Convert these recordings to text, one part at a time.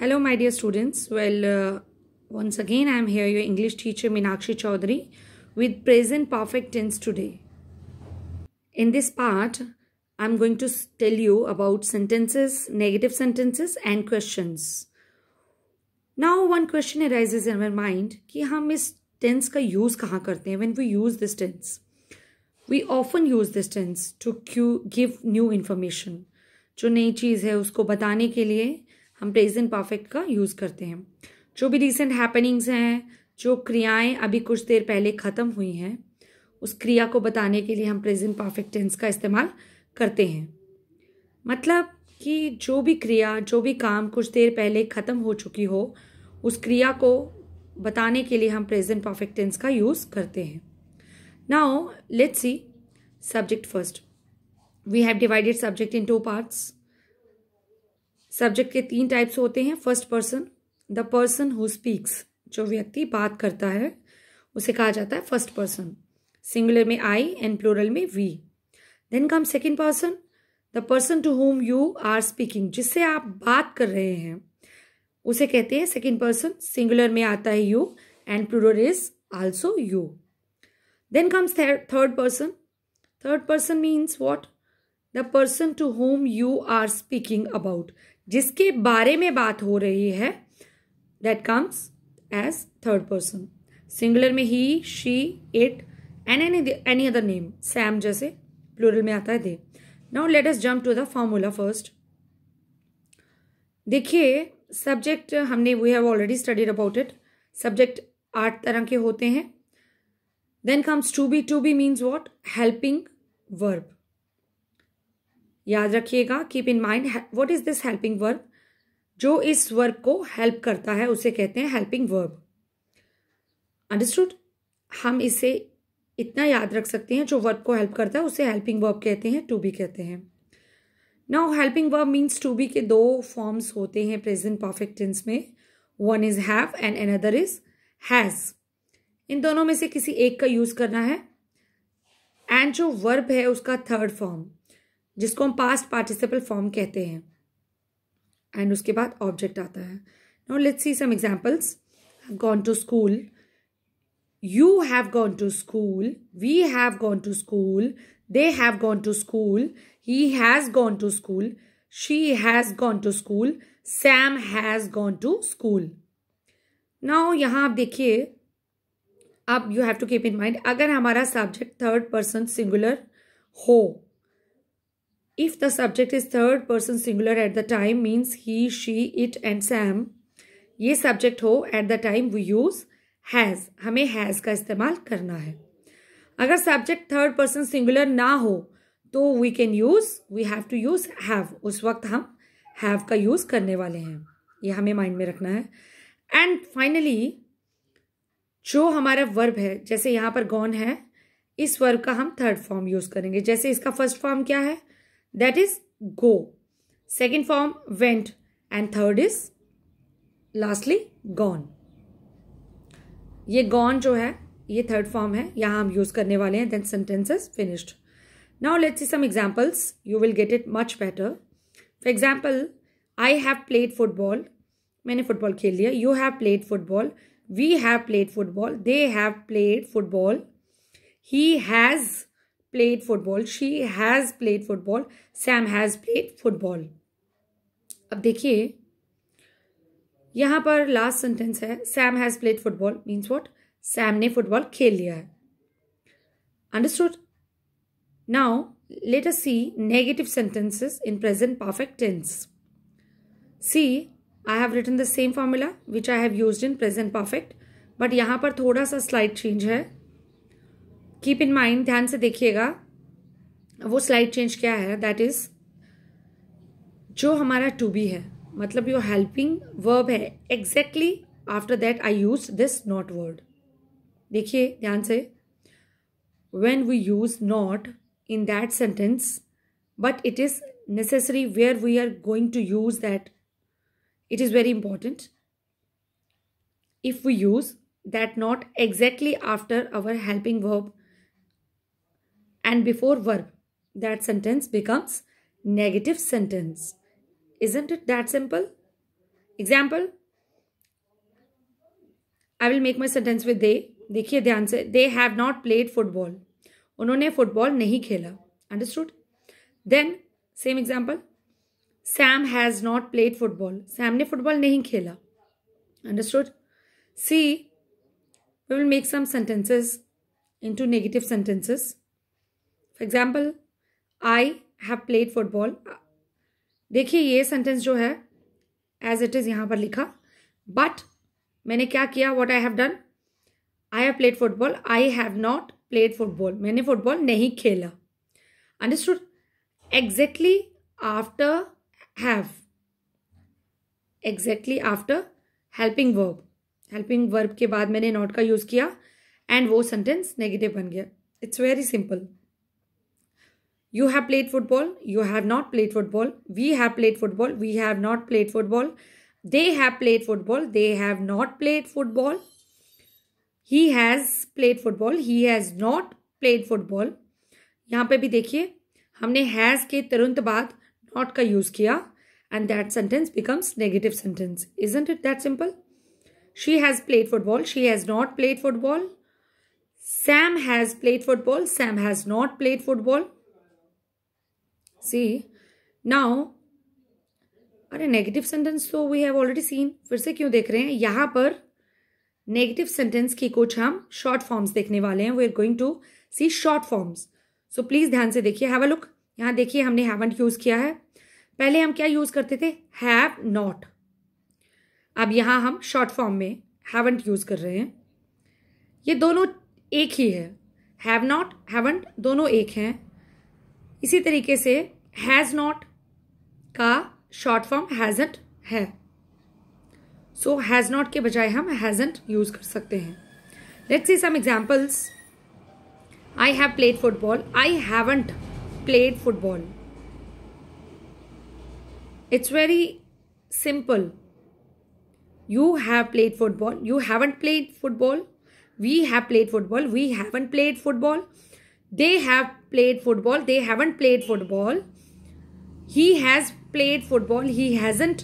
Hello, my dear students. Well, uh, once again, I am here, your English teacher Minakshi Chaudhary, with present perfect tense today. In this part, I'm going to tell you about sentences, negative sentences, and questions. Now, one question arises in our mind कि हम इस tense का use कहाँ करते हैं when we use this tense. We often use this tense to give new information. जो नई चीज़ है उसको बताने के लिए हम प्रेजेंट परफेक्ट का यूज़ करते हैं जो भी रिसेंट हैपनिंग्स हैं जो क्रियाएं अभी कुछ देर पहले ख़त्म हुई हैं उस क्रिया को बताने के लिए हम प्रेजेंट परफेक्ट टेंस का इस्तेमाल करते हैं मतलब कि जो भी क्रिया जो भी काम कुछ देर पहले ख़त्म हो चुकी हो उस क्रिया को बताने के लिए हम प्रेजेंट परफेक्ट टेंस का यूज़ करते हैं now let's see subject first we have divided subject in two parts subject के तीन टाइप्स होते हैं first person the person who speaks जो व्यक्ति बात करता है उसे कहा जाता है फर्स्ट पर्सन सिंगुलर में आई एंड प्लूरल में we then come second person the person to whom you are speaking जिससे आप बात कर रहे हैं उसे कहते हैं सेकेंड पर्सन सिंगुलर में आता है you and plural is also you then comes third person third person means what the person to whom you are speaking about जिसके बारे में बात हो रही है that comes as third person singular में he she it an any any other name Sam जैसे plural में आता है they now let us jump to the formula first देखिए सब्जेक्ट हमने we have already studied about it subject आठ तरह के होते हैं then comes to be to be means what helping verb याद रखिएगा keep in mind what is this helping verb जो इस वर्ब को हेल्प करता है उसे कहते हैं हेल्पिंग वर्ब अंडरस्टूड हम इसे इतना याद रख सकते हैं जो वर्ब को हेल्प करता है उसे हेल्पिंग वर्ब कहते हैं टू बी कहते हैं now helping verb means to be के दो फॉर्म्स होते हैं प्रेजेंट परफेक्ट टेंस में one is have and another is has इन दोनों में से किसी एक का यूज़ करना है एंड जो वर्ब है उसका थर्ड फॉर्म जिसको हम पास्ट पार्टिसिपल फॉर्म कहते हैं एंड उसके बाद ऑब्जेक्ट आता है now let's see some examples gone to school you have gone to school we have gone to school they have gone to school he has gone to school she has gone to school Sam has gone to school now यहां आप देखिए आप you have to keep in mind अगर हमारा subject third person singular हो if the subject is third person singular at the time means he she it and sam ये subject हो at the time we use has हमें has का इस्तेमाल करना है अगर subject third person singular ना हो तो we can use we have to use have उस वक्त हम have का use करने वाले हैं ये हमें mind में रखना है एंड फाइनली जो हमारा वर्ब है जैसे यहाँ पर गॉन है इस वर्ब का हम थर्ड फॉर्म यूज करेंगे जैसे इसका फर्स्ट फॉर्म क्या है that is go second form went and third is lastly gone ये gone जो है ये third form है यहाँ हम use करने वाले हैं then sentence is finished now let's see some examples you will get it much better for example I have played football मैंने football खेल लिया you have played football we have played football they have played football he has played football she has played football sam has played football ab dekhiye yahan par last sentence hai sam has played football means what sam ne football khel liya hai understood now let us see negative sentences in present perfect tense see i have written the same formula which i have used in present perfect but yahan par thoda sa slight change hai keep in mind ध्यान से देखिएगा वो slide change क्या है that is जो हमारा to be है मतलब यो हेल्पिंग वर्ब है exactly after that I use this not word देखिए ध्यान से when we use not in that sentence but it is necessary where we are going to use that it is very important if we use that not exactly after our helping verb and before verb that sentence becomes negative sentence isn't it that simple example i will make my sentence with they dekhiye dhyan se they have not played football unhone football nahi khela understood then same example sam has not played football sam ne football nahi khela understood see we will make some sentences into negative sentences for example I have played football देखिए ये sentence जो है as it is यहाँ पर लिखा but मैंने क्या किया what I have done I have played football I have not played football मैंने फुटबॉल नहीं खेला understood exactly after have exactly after helping verb helping verb के बाद मैंने नॉट का यूज़ किया एंड वो सेंटेंस नेगेटिव बन गया it's very simple You have played football. You have not played football. We have played football. We have not played football. They have played football. They have not played football. He has played football. He has not played football. यहाँ पे भी देखिए हमने has के तुरंत बाद not का use किया and that sentence becomes negative sentence. Isn't it that simple? She has played football. She has not played football. Sam has played football. Sam has not played football. See now अरे negative sentence तो we have already seen फिर से क्यों देख रहे हैं यहां पर नेगेटिव सेंटेंस की कुछ हम शॉर्ट फॉर्म्स देखने वाले हैं we are going to see short forms so please ध्यान से देखिए हैव अ लुक यहां देखिए हमने हैवंट यूज़ किया है पहले हम क्या यूज़ करते थे हैव नॉट अब यहां हम शॉर्ट फॉर्म में हैवंट यूज़ कर रहे हैं ये दोनों एक ही है हैव नॉट हैवंट दोनों एक हैं इसी तरीके से हैज नॉट का शॉर्ट फॉर्म हैजेंट है सो हैज नॉट के बजाय हम हैजेंट यूज कर सकते हैं let's see some examples I have played football I haven't played football it's very simple you have played football you haven't played football we have played football we haven't played football they have played football they haven't played football he has played football he hasn't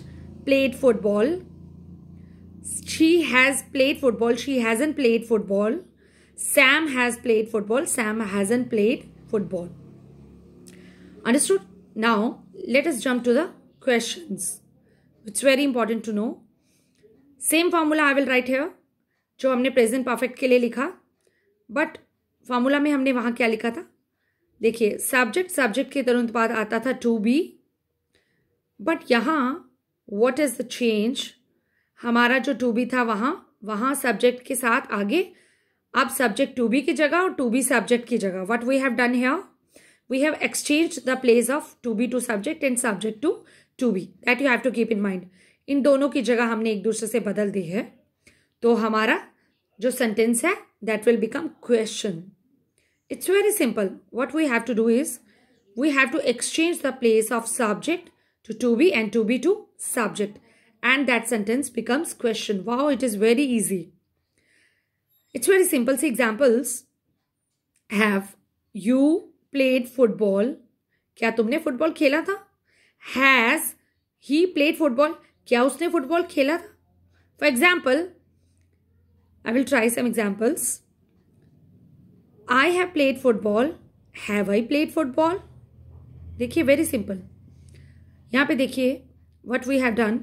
played football she has played football she hasn't played football sam has played football sam hasn't played football understood now let us jump to the questions it's very important to know same formula i will write here जो हमने present perfect के लिए लिखा but formula में हमने वहाँ क्या लिखा था देखिए सब्जेक्ट सब्जेक्ट के तुरंत बाद आता था टू बी बट यहाँ वॉट इज द चेंज हमारा जो टू बी था वहाँ वहाँ सब्जेक्ट के साथ आगे अब सब्जेक्ट टू बी की जगह और टू बी सब्जेक्ट की जगह what we have done here we have exchange the place of to be to subject and subject to to be that you have to keep in mind इन दोनों की जगह हमने एक दूसरे से बदल दी है तो हमारा जो सेंटेंस है that will become question It's very simple. What we have to do is, we have to exchange the place of subject to to be and to be to subject. And that sentence becomes question. Wow, it is very easy. It's very simple. See, examples have you played football? क्या तुमने football खेला था Has he played football? क्या उसने football खेला था For example, I will try some examples. I have played football. Have I played football? देखिए very simple. यहाँ पे देखिए what we have done.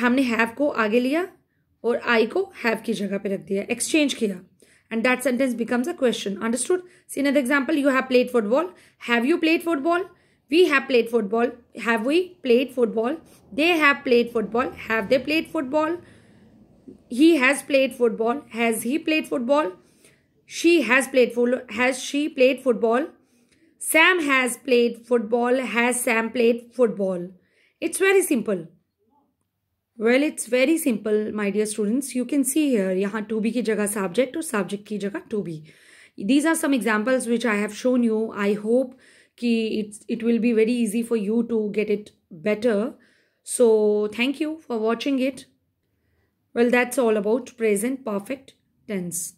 हमने have को आगे लिया और I को have की जगह पे रख दिया exchange किया and that sentence becomes a question understood see another example you have played football have you played football we have played football have we played football they have played football have they played football he has played football has he played football she has played football. Has she played football? Sam has played football. Has Sam played football? It's very simple. Well, it's very simple, my dear students. You can see here, yahan to be ki jagah subject और subject ki jagah to be. These are some examples which I have shown you. I hope ki it's, it will be very easy for you to get it better. So, thank you for watching it. Well, that's all about present perfect tense.